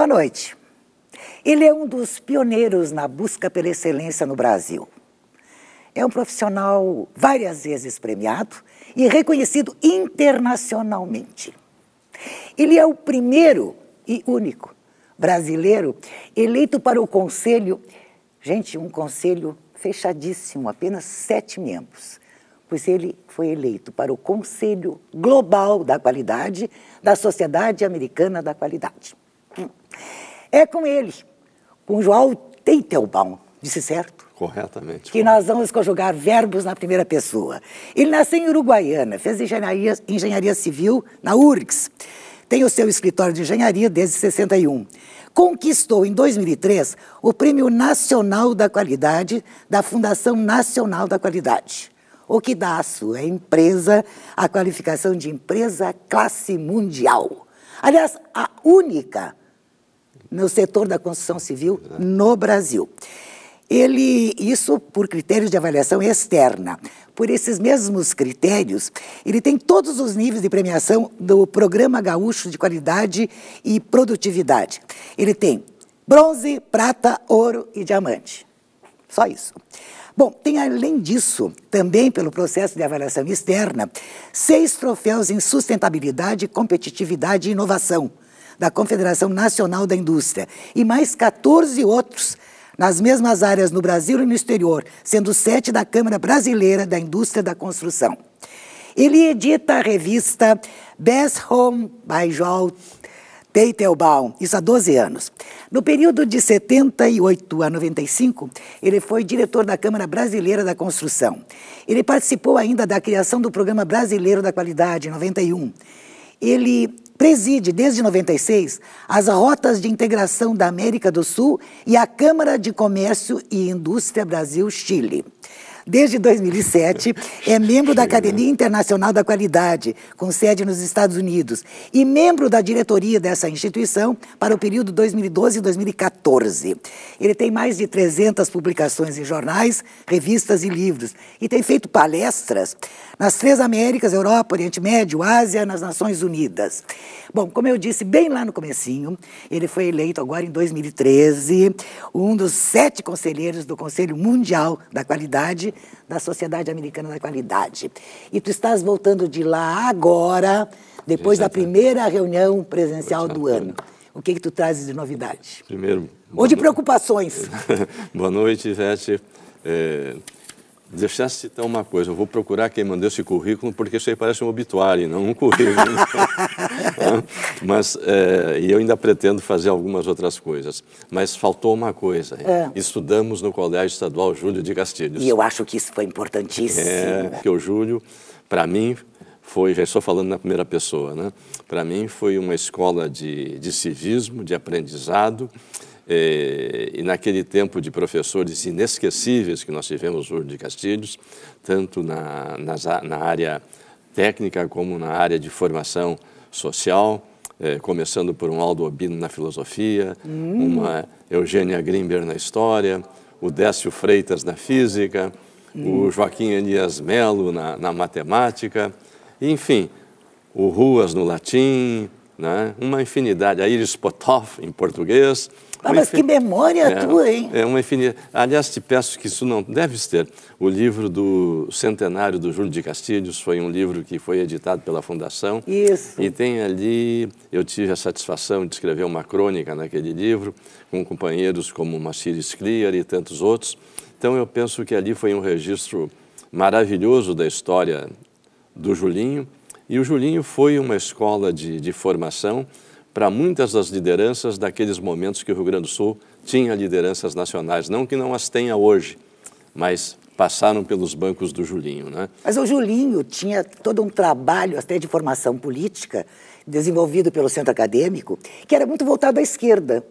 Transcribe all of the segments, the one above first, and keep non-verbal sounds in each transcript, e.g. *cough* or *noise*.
Boa noite. Ele é um dos pioneiros na busca pela excelência no Brasil. É um profissional várias vezes premiado e reconhecido internacionalmente. Ele é o primeiro e único brasileiro eleito para o conselho, gente, um conselho fechadíssimo, apenas sete membros, pois ele foi eleito para o Conselho Global da Qualidade da Sociedade Americana da Qualidade. É com eles, com João Teitelbaum, disse certo? Corretamente. Que nós vamos conjugar verbos na primeira pessoa. Ele nasceu em Uruguaiana, fez engenharia, engenharia civil na URGS. Tem o seu escritório de engenharia desde 61. Conquistou em 2003 o Prêmio Nacional da Qualidade da Fundação Nacional da Qualidade o que dá à sua empresa a qualificação de empresa classe mundial. Aliás, a única no setor da construção civil no Brasil. Ele, isso por critérios de avaliação externa. Por esses mesmos critérios, ele tem todos os níveis de premiação do Programa Gaúcho de Qualidade e Produtividade. Ele tem bronze, prata, ouro e diamante. Só isso. Bom, tem além disso, também pelo processo de avaliação externa, seis troféus em sustentabilidade, competitividade e inovação da Confederação Nacional da Indústria, e mais 14 outros nas mesmas áreas no Brasil e no exterior, sendo sete da Câmara Brasileira da Indústria da Construção. Ele edita a revista Best Home by Joel Teitelbaum, isso há 12 anos. No período de 78 a 95, ele foi diretor da Câmara Brasileira da Construção. Ele participou ainda da criação do Programa Brasileiro da Qualidade, em 91. Ele Preside, desde 96, as rotas de integração da América do Sul e a Câmara de Comércio e Indústria Brasil-Chile. Desde 2007, é membro da Academia Internacional da Qualidade, com sede nos Estados Unidos, e membro da diretoria dessa instituição para o período 2012 e 2014. Ele tem mais de 300 publicações em jornais, revistas e livros, e tem feito palestras nas três Américas, Europa, Oriente Médio, Ásia, nas Nações Unidas. Bom, como eu disse bem lá no comecinho, ele foi eleito agora em 2013 um dos sete conselheiros do Conselho Mundial da Qualidade da Sociedade Americana da Qualidade. E tu estás voltando de lá agora, depois da primeira reunião presencial do ano. O que, que tu trazes de novidade? Primeiro. Ou de preocupações. *laughs* Boa noite, Ivete. É... Deixasse citar uma coisa, eu vou procurar quem mandou esse currículo, porque isso aí parece um obituário, não um currículo. *laughs* Tá? Mas é, eu ainda pretendo fazer algumas outras coisas. Mas faltou uma coisa. É. Estudamos no Colégio Estadual Júlio de Castilhos. E eu acho que isso foi importantíssimo. É, porque o Júlio, para mim, foi, já estou falando na primeira pessoa, né? Para mim foi uma escola de, de civismo, de aprendizado, e, eh, e naquele tempo de professores inesquecíveis que nós tivemos, Urdo de Castilhos, tanto na, na área técnica como na área de formação social, eh, começando por um Aldo Obino na filosofia, hum. uma Eugênia Grimber na história, o Décio Freitas na física, hum. o Joaquim Elias Melo na, na matemática, enfim, o Ruas no latim, né? uma infinidade, a Iris Potoff em português, ah, mas infin... que memória é, tua, hein? É uma infinita. Aliás, te peço que isso não deves ter. O livro do centenário do Júlio de Castilhos foi um livro que foi editado pela Fundação. Isso. E tem ali, eu tive a satisfação de escrever uma crônica naquele livro, com companheiros como Maciris Clear e tantos outros. Então eu penso que ali foi um registro maravilhoso da história do Julinho. E o Julinho foi uma escola de, de formação para muitas das lideranças daqueles momentos que o Rio Grande do Sul tinha lideranças nacionais. Não que não as tenha hoje, mas passaram pelos bancos do Julinho, né? Mas o Julinho tinha todo um trabalho até de formação política desenvolvido pelo centro acadêmico que era muito voltado à esquerda.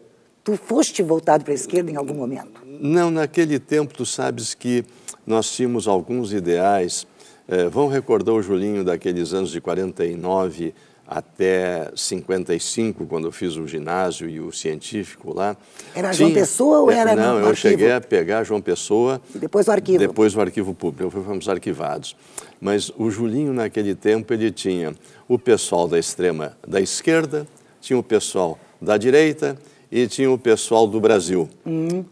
Tu foste voltado para a esquerda em algum momento? Não, naquele tempo tu sabes que nós tínhamos alguns ideais. É, vão recordar o Julinho daqueles anos de 49, até 55, quando eu fiz o ginásio e o científico lá. Era tinha... João Pessoa ou era Não, eu arquivo? cheguei a pegar João Pessoa. E depois o arquivo. Depois o arquivo público, fomos arquivados. Mas o Julinho, naquele tempo, ele tinha o pessoal da extrema da esquerda, tinha o pessoal da direita e tinha o pessoal do Brasil. Hum.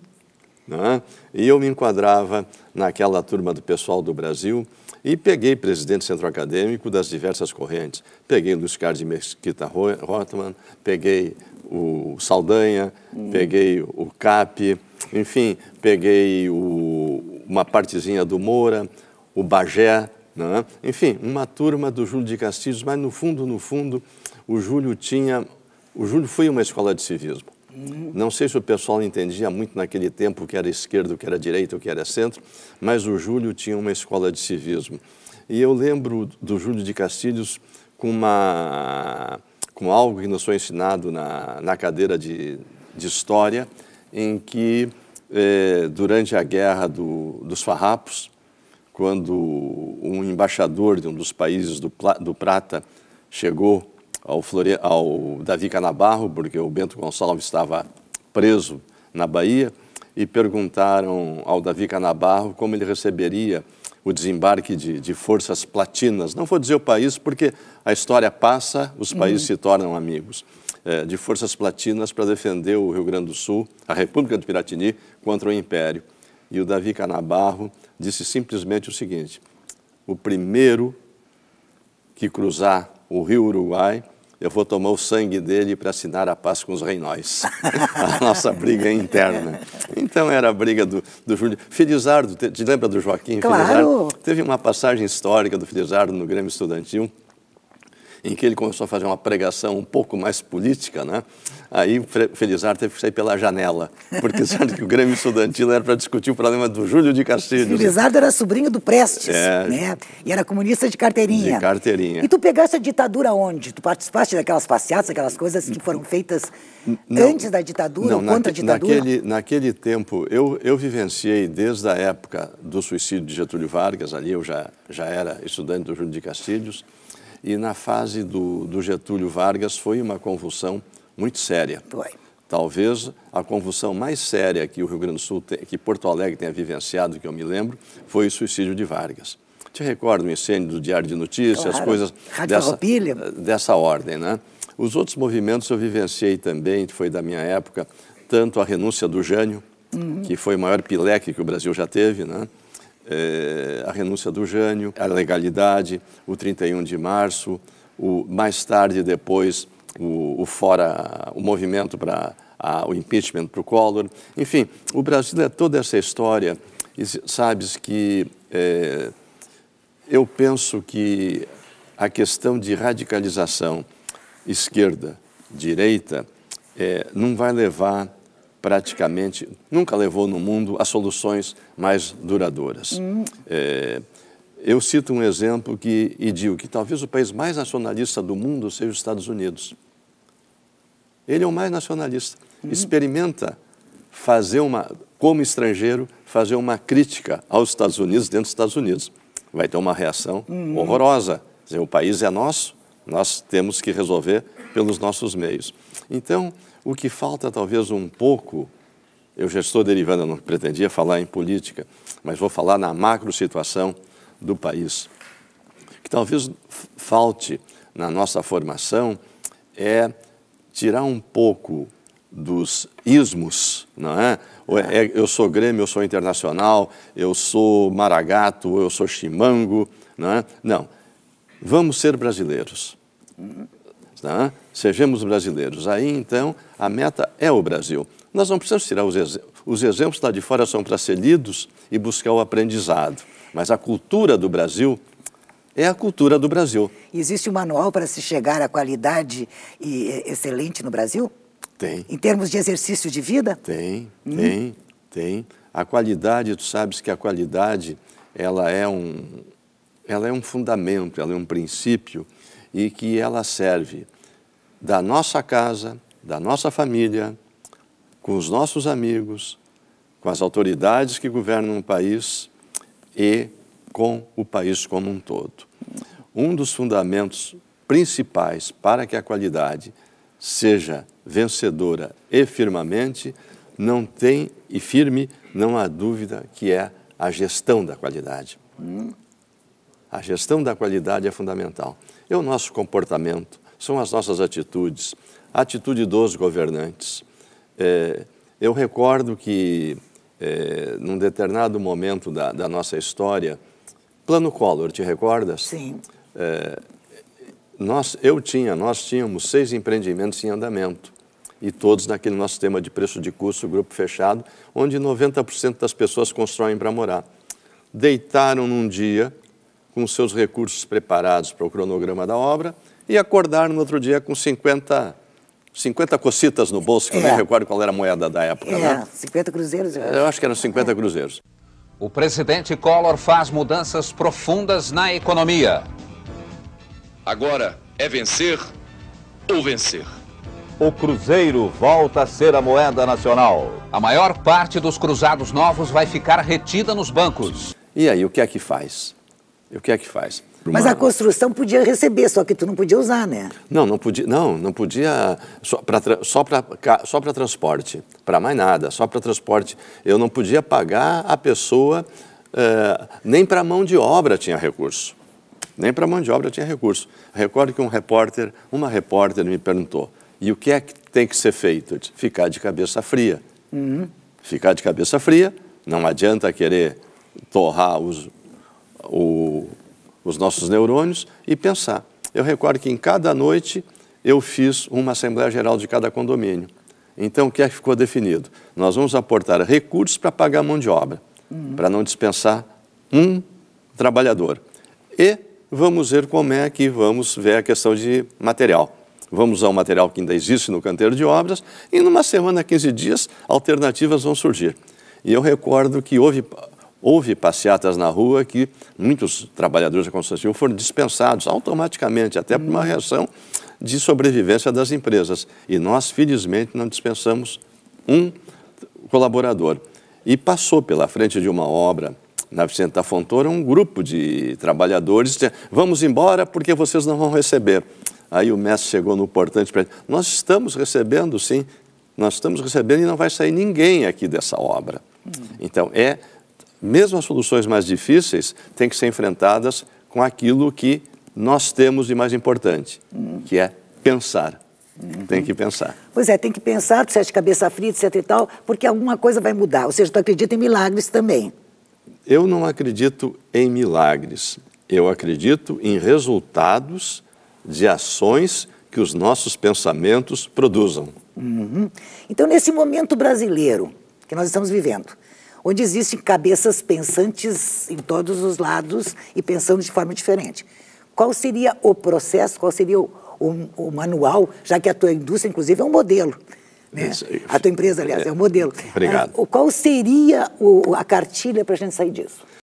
Né? E eu me enquadrava naquela turma do pessoal do Brasil, e peguei presidente centro acadêmico das diversas correntes. Peguei Luiz Carlos de Mesquita Rotman, peguei o Saldanha, hum. peguei o CAP, enfim, peguei o, uma partezinha do Moura, o Bagé, né? enfim, uma turma do Júlio de Castilhos, mas no fundo, no fundo, o Júlio tinha. O Júlio foi uma escola de civismo. Não sei se o pessoal entendia muito naquele tempo o que era esquerda, o que era direita, o que era centro, mas o Júlio tinha uma escola de civismo. E eu lembro do Júlio de Castilhos com, uma, com algo que nos foi ensinado na, na cadeira de, de História, em que, eh, durante a Guerra do, dos Farrapos, quando um embaixador de um dos países do, do Prata chegou ao, Flore... ao Davi Canabarro, porque o Bento Gonçalves estava preso na Bahia, e perguntaram ao Davi Canabarro como ele receberia o desembarque de, de forças platinas. Não vou dizer o país, porque a história passa, os países uhum. se tornam amigos. É, de forças platinas para defender o Rio Grande do Sul, a República do Piratini, contra o Império. E o Davi Canabarro disse simplesmente o seguinte: o primeiro que cruzar o Rio Uruguai eu vou tomar o sangue dele para assinar a paz com os reinóis. *laughs* a nossa briga é interna. Então era a briga do, do Júlio. Felizardo, te, te lembra do Joaquim? Claro. Felizardo? Teve uma passagem histórica do Felizardo no Grêmio Estudantil, em que ele começou a fazer uma pregação um pouco mais política, né? aí Felizardo teve que sair pela janela, porque *laughs* sabe que o Grêmio Estudantil era para discutir o problema do Júlio de Castilhos. Felizardo era sobrinho do Prestes, é... né? E era comunista de carteirinha. De carteirinha. E tu pegaste a ditadura onde? Tu participaste daquelas passeatas, aquelas coisas que foram feitas não, antes da ditadura, não, contra a ditadura? Naquele, naquele tempo, eu, eu vivenciei desde a época do suicídio de Getúlio Vargas, ali eu já, já era estudante do Júlio de Castilhos, e na fase do, do Getúlio Vargas foi uma convulsão muito séria. Foi. Talvez a convulsão mais séria que o Rio Grande do Sul, que Porto Alegre tenha vivenciado, que eu me lembro, foi o suicídio de Vargas. Te recordo o incêndio do Diário de Notícias, claro. coisas dessa, dessa ordem, né? Os outros movimentos eu vivenciei também, foi da minha época, tanto a renúncia do Jânio, uhum. que foi o maior pileque que o Brasil já teve, né? é, a renúncia do Jânio, a legalidade, o 31 de março, o, mais tarde depois o, o fora, o movimento para o impeachment para o Collor. Enfim, o Brasil é toda essa história e sabes que é, eu penso que a questão de radicalização esquerda, direita, é, não vai levar praticamente nunca levou no mundo a soluções mais duradouras. Hum. É, eu cito um exemplo que, e digo que talvez o país mais nacionalista do mundo seja os Estados Unidos. Ele é o mais nacionalista. Hum. Experimenta fazer uma, como estrangeiro, fazer uma crítica aos Estados Unidos dentro dos Estados Unidos. Vai ter uma reação hum. horrorosa. Dizer, o país é nosso, nós temos que resolver pelos nossos meios. Então, o que falta talvez um pouco, eu já estou derivando, eu não pretendia falar em política, mas vou falar na macro situação do país. O que talvez falte na nossa formação é tirar um pouco dos ismos, não é? É, é? Eu sou Grêmio, eu sou Internacional, eu sou Maragato, eu sou Chimango, não é? Não, vamos ser brasileiros. Não é? Sejamos brasileiros. Aí, então, a meta é o Brasil. Nós não precisamos tirar os, ex os exemplos lá de fora, são para ser lidos e buscar o aprendizado. Mas a cultura do Brasil é a cultura do Brasil. Existe um manual para se chegar à qualidade excelente no Brasil? Tem. Em termos de exercício de vida? Tem, hum. tem, tem. A qualidade, tu sabes que a qualidade, ela é um, ela é um fundamento, ela é um princípio e que ela serve da nossa casa, da nossa família, com os nossos amigos, com as autoridades que governam o país e com o país como um todo. Um dos fundamentos principais para que a qualidade seja vencedora e firmamente não tem e firme não há dúvida que é a gestão da qualidade. Hum. A gestão da qualidade é fundamental. É o nosso comportamento, são as nossas atitudes, a atitude dos governantes. É, eu recordo que, é, num determinado momento da, da, nossa história, Plano Collor, te recordas? Sim. É, nós, eu tinha, nós tínhamos seis empreendimentos em andamento e todos naquele nosso sistema de preço de custo, grupo fechado, onde 90% das pessoas constroem para morar. Deitaram num dia, com seus recursos preparados para o cronograma da obra, e acordar no outro dia com 50, 50 cocitas no bolso, que eu nem é. recordo qual era a moeda da época. É, né? 50 cruzeiros. Eu acho, eu acho que eram 50 é. cruzeiros. O presidente Collor faz mudanças profundas na economia. Agora é vencer ou vencer. O cruzeiro volta a ser a moeda nacional. A maior parte dos cruzados novos vai ficar retida nos bancos. E aí, o que é que faz? E o que é que faz? Mas a construção podia receber, só que tu não podia usar, né? Não, não podia, não, não podia só para só só transporte, para mais nada, só para transporte. Eu não podia pagar a pessoa, eh, nem para mão de obra tinha recurso. Nem para mão de obra tinha recurso. Recordo que um repórter, uma repórter me perguntou, e o que é que tem que ser feito? Ficar de cabeça fria. Uhum. Ficar de cabeça fria, não adianta querer torrar os, o, os nossos neurônios e pensar. Eu recordo que em cada noite eu fiz uma Assembleia Geral de cada condomínio. Então, o que é que ficou definido? Nós vamos aportar recursos para pagar a mão de obra, uhum. para não dispensar um trabalhador. E vamos ver como é que vamos ver a questão de material. Vamos usar o material que ainda existe no canteiro de obras e numa semana, 15 dias, alternativas vão surgir. E eu recordo que houve houve passeatas na rua que muitos trabalhadores da construção civil foram dispensados automaticamente, até por uma hum. reação de sobrevivência das empresas. E nós, felizmente, não dispensamos um colaborador. E passou pela frente de uma obra na Vicente da Fontoura um grupo de trabalhadores dizendo, vamos embora porque vocês não vão receber. Aí o mestre chegou no portante para nós estamos recebendo sim, nós estamos recebendo e não vai sair ninguém aqui dessa obra. Hum. Então é mesmo as soluções mais difíceis têm que ser enfrentadas com aquilo que nós temos de mais importante, uhum. que é pensar. Uhum. Tem que pensar. Pois é, tem que pensar, tu de cabeça fria, etc e tal, porque alguma coisa vai mudar. Ou seja, tu acredita em milagres também. Eu não acredito em milagres. Eu acredito em resultados de ações que os nossos pensamentos produzam. Uhum. Então, nesse momento brasileiro que nós estamos vivendo, onde existem cabeças pensantes em todos os lados e pensando de forma diferente. Qual seria o processo, qual seria o, o, o manual, já que a tua indústria, inclusive, é um modelo. Né? A tua empresa, aliás, é, é um modelo. Obrigado. Mas, qual seria o, a cartilha para a gente sair disso?